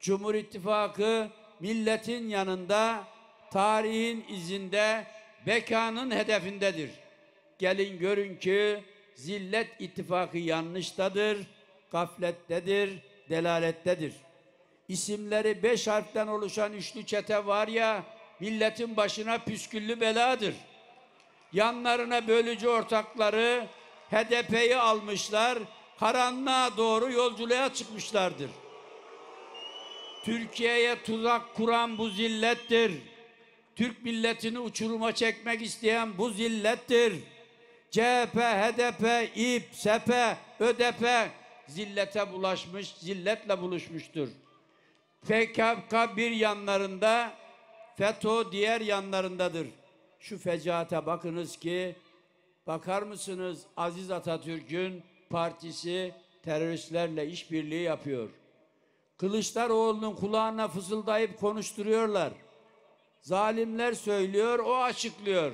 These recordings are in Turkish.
Cumhur İttifakı milletin yanında, tarihin izinde, bekanın hedefindedir. Gelin görün ki zillet ittifakı yanlıştadır, gaflettedir, delalettedir. İsimleri beş harften oluşan üçlü çete var ya, milletin başına püsküllü beladır. Yanlarına bölücü ortakları HDP'yi almışlar, karanlığa doğru yolculuğa çıkmışlardır. Türkiye'ye tuzak kuran bu zillettir. Türk milletini uçuruma çekmek isteyen bu zillettir. CHP, HDP, İP, SP, ÖDP zillete bulaşmış, zilletle buluşmuştur. PKK bir yanlarında, FETÖ diğer yanlarındadır. Şu fecaate bakınız ki, bakar mısınız Aziz Atatürk'ün partisi teröristlerle işbirliği yapıyor. Kılıçdaroğlu'nun kulağına fısıldayıp konuşturuyorlar. Zalimler söylüyor, o açıklıyor.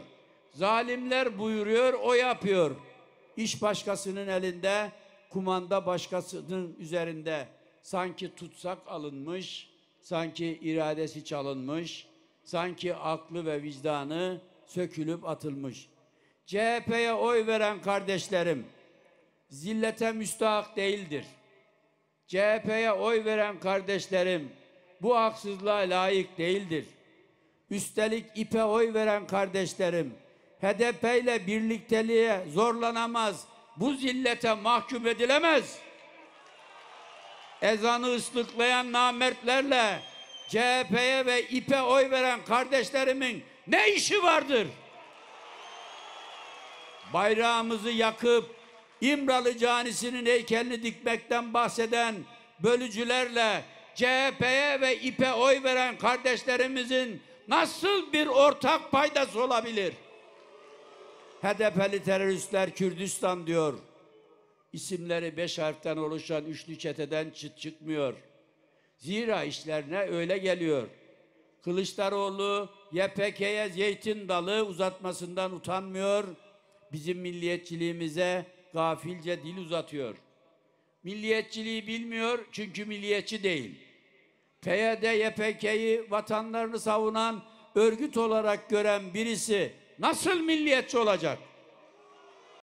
Zalimler buyuruyor, o yapıyor. İş başkasının elinde, kumanda başkasının üzerinde. Sanki tutsak alınmış, sanki iradesi çalınmış, sanki aklı ve vicdanı sökülüp atılmış. CHP'ye oy veren kardeşlerim, zillete müstahak değildir. CHP'ye oy veren kardeşlerim bu haksızlığa layık değildir. Üstelik İP'e oy veren kardeşlerim HDP ile birlikteliğe zorlanamaz, bu zillete mahkum edilemez. Ezanı ıslıklayan namertlerle CHP'ye ve İP'e oy veren kardeşlerimin ne işi vardır? Bayrağımızı yakıp İmralı Canisi'nin heykelini dikmekten bahseden bölücülerle CHP'ye ve İP'e oy veren kardeşlerimizin nasıl bir ortak paydası olabilir? HDP'li teröristler Kürdistan diyor. İsimleri beş harften oluşan üçlü çeteden çıt çıkmıyor. Zira işlerine öyle geliyor. Kılıçdaroğlu YPK'ye zeytin dalı uzatmasından utanmıyor. Bizim milliyetçiliğimize, gafilce dil uzatıyor. Milliyetçiliği bilmiyor çünkü milliyetçi değil. PYD, YPK'yi vatanlarını savunan örgüt olarak gören birisi nasıl milliyetçi olacak?